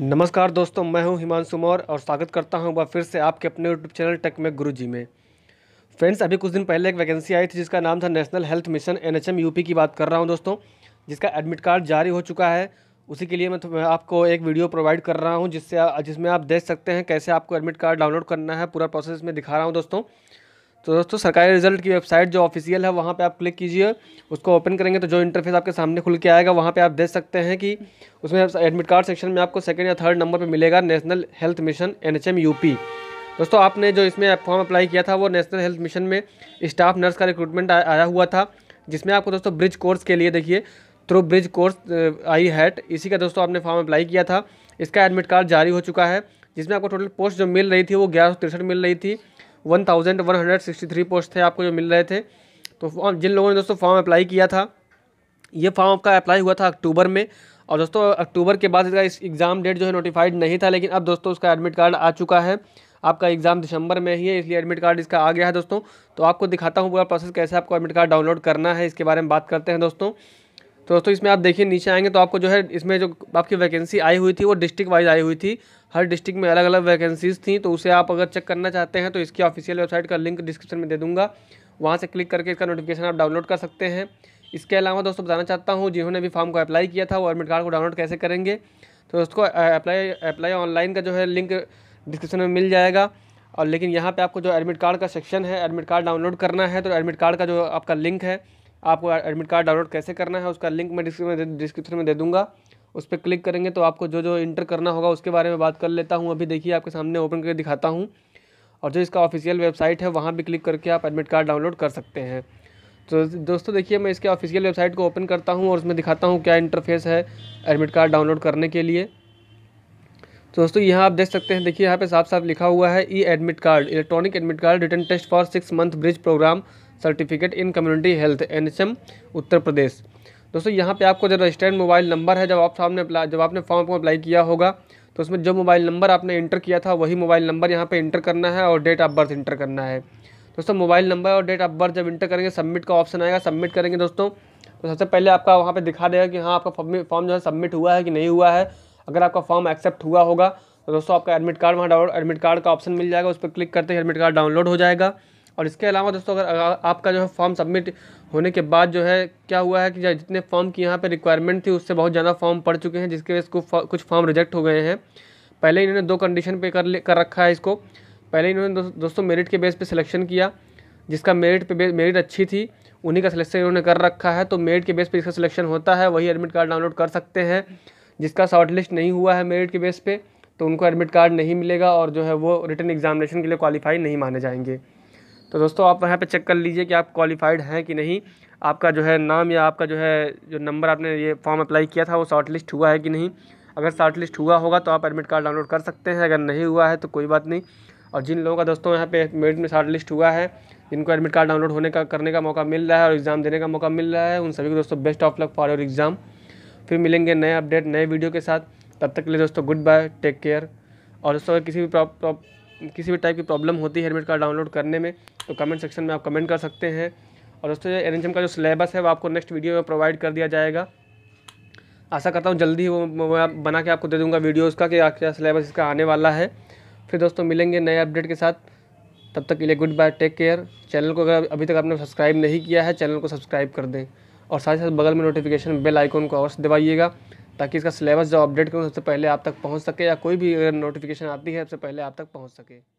नमस्कार दोस्तों मैं हूं हिमांशु मौर और स्वागत करता हूं वह फिर से आपके अपने यूट्यूब चैनल टेक में गुरु जी में फ्रेंड्स अभी कुछ दिन पहले एक वैकेंसी आई थी जिसका नाम था national health mission NHM UP की बात कर रहा हूं दोस्तों जिसका एडमिट कार्ड जारी हो चुका है उसी के लिए मैं, तो मैं आपको एक वीडियो प्रोवाइड कर रहा हूँ जिससे जिसमें आप देख सकते हैं कैसे आपको एडमिट कार्ड डाउनलोड करना है पूरा प्रोसेस में दिखा रहा हूँ दोस्तों तो दोस्तों सरकारी रिजल्ट की वेबसाइट जो ऑफिशियल है वहाँ पे आप क्लिक कीजिए उसको ओपन करेंगे तो जो इंटरफेस आपके सामने खुल के आएगा वहाँ पे आप देख सकते हैं कि उसमें एडमिट कार्ड सेक्शन में आपको सेकंड या थर्ड नंबर पे मिलेगा national health mission N H दोस्तों आपने जो इसमें फॉर्म अप्लाई किया था वो नेशनल हेल्थ मिशन में स्टाफ नर्स का रिक्रूटमेंट आया हुआ था जिसमें आपको दोस्तों ब्रिज कोर्स के लिए देखिए through bridge course IHAT इसी का दोस्तों आपने फॉर्म अप्लाई किया था इसका एडमिट कार्ड जारी हो चुका है जिसमें आपको टोटल पोस्ट जो मिल रही थी वो ग्यारह मिल रही थी one thousand one hundred sixty three post थे आपको जो मिल रहे थे तो जिन लोगों ने दोस्तों फॉर्म अप्लाई किया था ये फॉर्म आपका अप्लाई हुआ था अक्टूबर में और दोस्तों अक्टूबर के बाद इसका इस एग्ज़ाम डेट जो है नोटिफाइड नहीं था लेकिन अब दोस्तों उसका एडमिट कार्ड आ चुका है आपका एग्ज़ाम दिसंबर में ही है इसलिए एडमिट कार्ड इसका आ गया है दोस्तों तो आपको दिखाता हूँ पूरा प्रोसेस कैसे आपको एडमिट कार्ड डाउनलोड करना है इसके बारे में बात करते हैं दोस्तों तो दोस्तों इसमें आप देखिए नीचे आएंगे तो आपको जो है इसमें जो आपकी वैकेंसी आई हुई थी वो डिस्ट्रिक्ट वाइज आई हुई थी हर डिस्ट्रिक्ट में अलग अलग वैकेंसीज़ थी तो उसे आप अगर चेक करना चाहते हैं तो इसकी ऑफिशियल वेबसाइट का लिंक डिस्क्रिप्शन में दे दूँगा वहाँ से क्लिक करके इसका नोटिफिकेशन आप डाउनलोड कर सकते हैं इसके अलावा दोस्तों बताना चाहता हूँ जिन्होंने भी फॉर्म को अप्लाई किया था वो एडमिट कार्ड को डाउनलोड कैसे करेंगे तो उसको अप्लाई अप्लाई ऑनलाइन का जो है लिंक डिस्क्रिप्शन में मिल जाएगा और लेकिन यहाँ पे आपको जो एडमिट कार्ड का सेक्शन है एडमिट कार्ड डाउनलोड करना है तो एडमिट कार्ड का जो आपका लिंक है आपको एडमिट कार्ड डाउनलोड कैसे करना है उसका लिंक मैं डिस्क्रिप्शन में दे दूँगा उस पर क्लिक करेंगे तो आपको जो जो इंटर करना होगा उसके बारे में बात कर लेता हूँ अभी देखिए आपके सामने ओपन करके दिखाता हूँ और जो इसका ऑफिशियल वेबसाइट है वहाँ भी क्लिक करके आप एडमिट कार्ड डाउनलोड कर सकते हैं तो दोस्तों देखिए मैं इसके ऑफिशियल वेबसाइट को ओपन करता हूँ और उसमें दिखाता हूँ क्या इंटरफेस है एडमिट कार्ड डाउनलोड करने के लिए तो दोस्तों यहाँ आप देख सकते हैं देखिए यहाँ पे साफ साफ लिखा हुआ है e admit card electronic admit card return test for six month bridge program certificate in community health in Uttar Pradesh दोस्तों यहाँ पे आपको जो रजिस्टर्ड मोबाइल नंबर है जब आप सामने जब आपने फॉर्म को अप्लाई किया होगा तो उसमें जो मोबाइल नंबर आपने इंटर किया था वही मोबाइल नंबर यहाँ पर इंटर करना है और डेट ऑफ बर्थ इंटर करना है दोस्तों मोबाइल नंबर और डेट ऑफ बर्थ जब इंटर करेंगे सबमिट का ऑप्शन आएगा सबमिट करेंगे दोस्तों तो सबसे पहले आपका वहाँ पे दिखा देगा कि हाँ आपका फॉर्म जो है सबमिट हुआ है कि नहीं हुआ है अगर आपका फॉर्म एक्सेप्ट हुआ होगा तो दोस्तों आपका एडमिट कार्ड वहाँ डाउनलोड एडमिट कार्ड का ऑप्शन मिल जाएगा उस पर क्लिक करते ही एडमिट कार्ड डाउनलोड हो जाएगा और इसके अलावा दोस्तों अगर आपका जो है फॉर्म सबमिट होने के बाद जो है क्या हुआ है कि जितने फॉर्म की यहाँ पर रिक्वायरमेंट थी उससे बहुत ज़्यादा फॉर्म पड़ चुके हैं जिसके वजह से कुछ फॉर्म रिजेक्ट हो गए हैं पहले इन्होंने दो कंडीशन पे कर कर रखा है इसको पहले इन्होंने दो, दोस्तों मेरिट के बेस पे सिलेक्शन किया जिसका मेरिट पे मेरिट अच्छी थी उन्हीं का सिलेक्शन इन्होंने कर रखा है तो मेरिट के बेस पे इसका सिलेक्शन होता है वही एडमिट कार्ड डाउनलोड कर सकते हैं जिसका शॉर्ट लिस्ट नहीं हुआ है मेरिट के बेस पे तो उनको एडमिट कार्ड नहीं मिलेगा और जो है वो रिटर्न एग्जामिनेशन के लिए क्वालिफाई नहीं माने जाएंगे तो दोस्तों आप वहाँ पर चेक कर लीजिए कि आप क्वालिफाइड हैं कि नहीं आपका जो है नाम या आपका जो है जो नंबर आपने ये फॉर्म अप्लाई किया था वो शॉर्ट लिस्ट हुआ है कि नहीं अगर शॉर्ट लिस्ट हुआ होगा तो आप एडमिट कार्ड डाउनलोड कर सकते हैं अगर नहीं हुआ है तो कोई बात नहीं और जिन लोगों का दोस्तों यहाँ पे मेरिट में शॉर्ट लिस्ट हुआ है जिनको एडमिट कार्ड डाउनलोड होने का करने का मौका मिल रहा है और एग्ज़ाम देने का मौका मिल रहा है उन सभी को दोस्तों best of luck for your exam फिर मिलेंगे नए अपडेट नए वीडियो के साथ तब तक के लिए दोस्तों गुड बाय टेक केयर और दोस्तों अगर किसी भी किसी भी टाइप की प्रॉब्लम होती है हेलमेट कार्ड डाउनलोड करने में तो कमेंट सेक्शन में आप कमेंट कर सकते हैं और दोस्तों ये एन का जो सिलेबस है वो आपको नेक्स्ट वीडियो में प्रोवाइड कर दिया जाएगा आशा करता हूँ जल्दी वो मैं बना के आपको दे दूँगा वीडियो उसका कि क्या सिलेबस इसका आने वाला है फिर दोस्तों मिलेंगे नए अपडेट के साथ तब तक के लिए good bye take care channel को अगर अभी तक आपने सब्सक्राइब नहीं किया है चैनल को सब्सक्राइब कर दें और साथ ही साथ बगल में नोटिफिकेशन बेल आइकॉन को अवश्य दबाइएगा ताकि इसका सिलेबस जो अपडेट करूँ सबसे पहले आप तक पहुँच सके या कोई भी अगर नोटिफिकेशन आती है सबसे पहले आप तक पहुँच सके